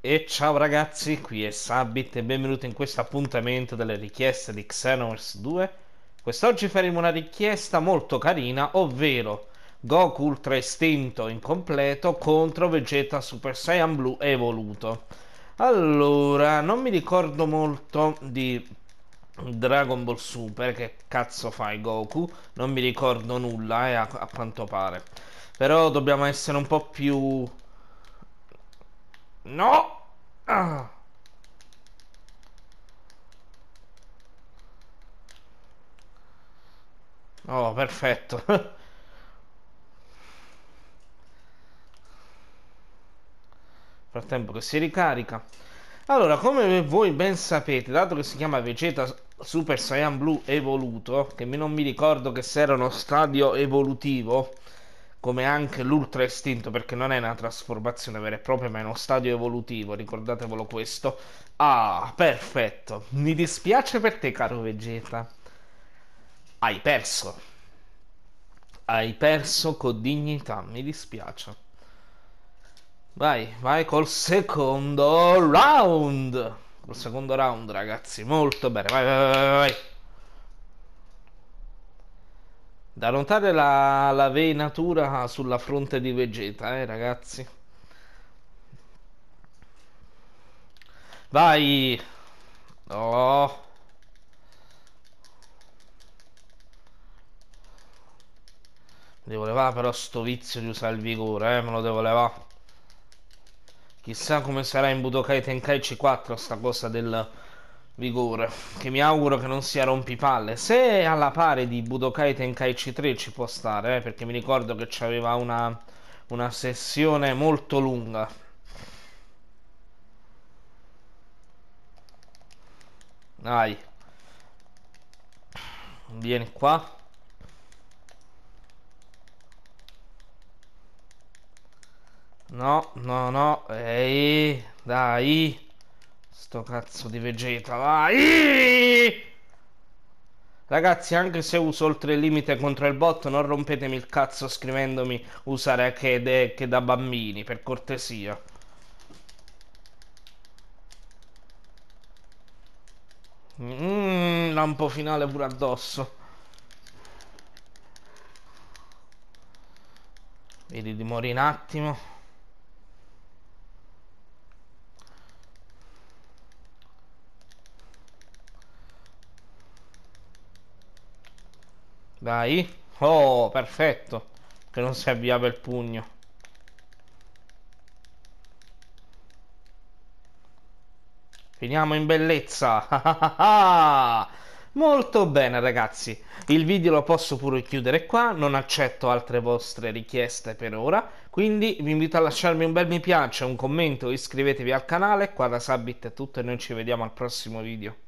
E ciao ragazzi, qui è Sabit e benvenuti in questo appuntamento delle richieste di Xenoverse 2. Quest'oggi faremo una richiesta molto carina, ovvero Goku Ultra Estinto incompleto contro Vegeta Super Saiyan Blue evoluto. Allora, non mi ricordo molto di Dragon Ball Super, che cazzo fai Goku? Non mi ricordo nulla, eh, a, a quanto pare. Però dobbiamo essere un po' più No! Ah. Oh, perfetto. Frattempo che si ricarica. Allora, come voi ben sapete, dato che si chiama Vegeta Super Saiyan Blue Evoluto, che non mi ricordo che se era uno stadio evolutivo, come anche l'ultra istinto, perché non è una trasformazione vera e propria, ma è uno stadio evolutivo, ricordatevelo questo. Ah, perfetto. Mi dispiace per te, caro Vegeta. Hai perso. Hai perso con dignità, mi dispiace. Vai, vai col secondo round. Col secondo round, ragazzi. Molto bene. Vai, vai, vai, vai. Da notare la, la venatura sulla fronte di Vegeta, eh ragazzi. Vai! Oh! Devo levare però sto vizio di usare il vigore, eh, me lo devo levare. Chissà come sarà in Budokai Tenkaichi 4 sta cosa del vigore, che mi auguro che non sia rompipalle. Se alla pari di Budokai Tenkaichi 3 ci può stare, eh, perché mi ricordo che c'aveva una, una sessione molto lunga. Dai. Vieni qua. No, no, no. Ehi, dai. Sto cazzo di Vegeta, vai! Ragazzi, anche se uso oltre il limite contro il bot, non rompetemi il cazzo scrivendomi usare Akede che da bambini, per cortesia. Mmm, lampo finale pure addosso. Vedi di morire un attimo. Dai. Oh, perfetto. Che non si avviava il pugno. Finiamo in bellezza. Molto bene ragazzi, il video lo posso pure chiudere qua, non accetto altre vostre richieste per ora, quindi vi invito a lasciarmi un bel mi piace, un commento, iscrivetevi al canale, qua da Sabit è tutto e noi ci vediamo al prossimo video.